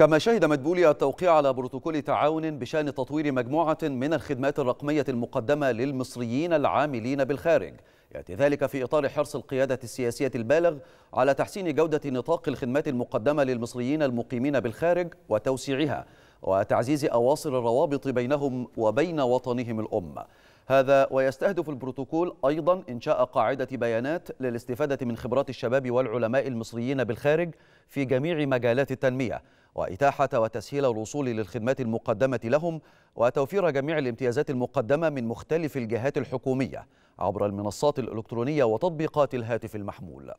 كما شهد مدبولي التوقيع على بروتوكول تعاون بشأن تطوير مجموعة من الخدمات الرقمية المقدمة للمصريين العاملين بالخارج يأتي ذلك في إطار حرص القيادة السياسية البالغ على تحسين جودة نطاق الخدمات المقدمة للمصريين المقيمين بالخارج وتوسيعها وتعزيز أواصر الروابط بينهم وبين وطنهم الأم هذا ويستهدف البروتوكول أيضا إنشاء قاعدة بيانات للاستفادة من خبرات الشباب والعلماء المصريين بالخارج في جميع مجالات التنمية وإتاحة وتسهيل الوصول للخدمات المقدمة لهم وتوفير جميع الامتيازات المقدمة من مختلف الجهات الحكومية عبر المنصات الإلكترونية وتطبيقات الهاتف المحمول